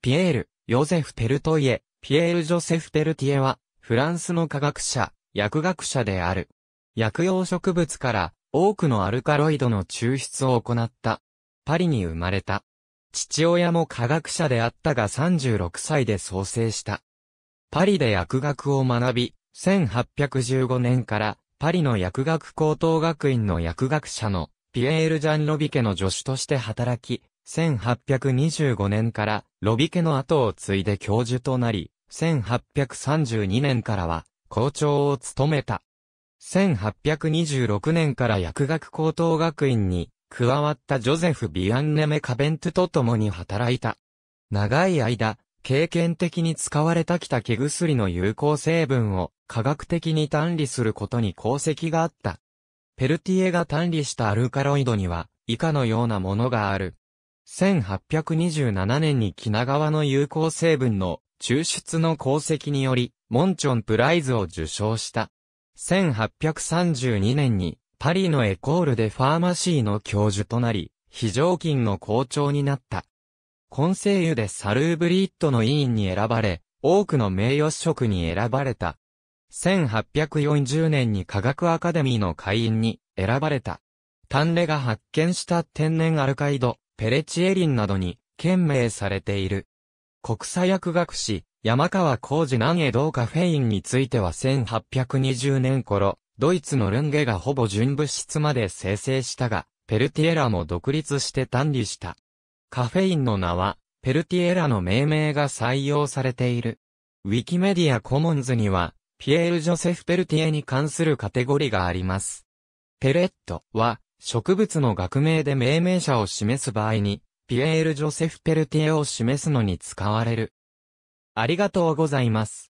ピエール、ヨゼフ・ペルトイエ、ピエール・ジョセフ・ペルティエは、フランスの科学者、薬学者である。薬用植物から多くのアルカロイドの抽出を行った。パリに生まれた。父親も科学者であったが36歳で創生した。パリで薬学を学び、1815年からパリの薬学高等学院の薬学者のピエール・ジャン・ロビケの助手として働き、1825年からロビ家の後を継いで教授となり、1832年からは校長を務めた。1826年から薬学高等学院に加わったジョゼフ・ビアンネメ・カベントと共に働いた。長い間、経験的に使われたきた毛薬の有効成分を科学的に単理することに功績があった。ペルティエが単理したアルカロイドには以下のようなものがある。1827年に木名川の有効成分の抽出の功績により、モンチョンプライズを受賞した。1832年にパリのエコールでファーマシーの教授となり、非常勤の校長になった。コンセイユでサルーブリッドの委員に選ばれ、多くの名誉職に選ばれた。1840年に科学アカデミーの会員に選ばれた。タンレが発見した天然アルカイド、ペレチエリンなどに、兼命されている。国際薬学士、山川浩二南へ同カフェインについては1820年頃、ドイツのルンゲがほぼ純物質まで生成したが、ペルティエラも独立して単理した。カフェインの名は、ペルティエラの命名が採用されている。ウィキメディアコモンズには、ピエール・ジョセフ・ペルティエに関するカテゴリがあります。ペレットは、植物の学名で命名者を示す場合に、ピエール・ジョセフ・ペルティエを示すのに使われる。ありがとうございます。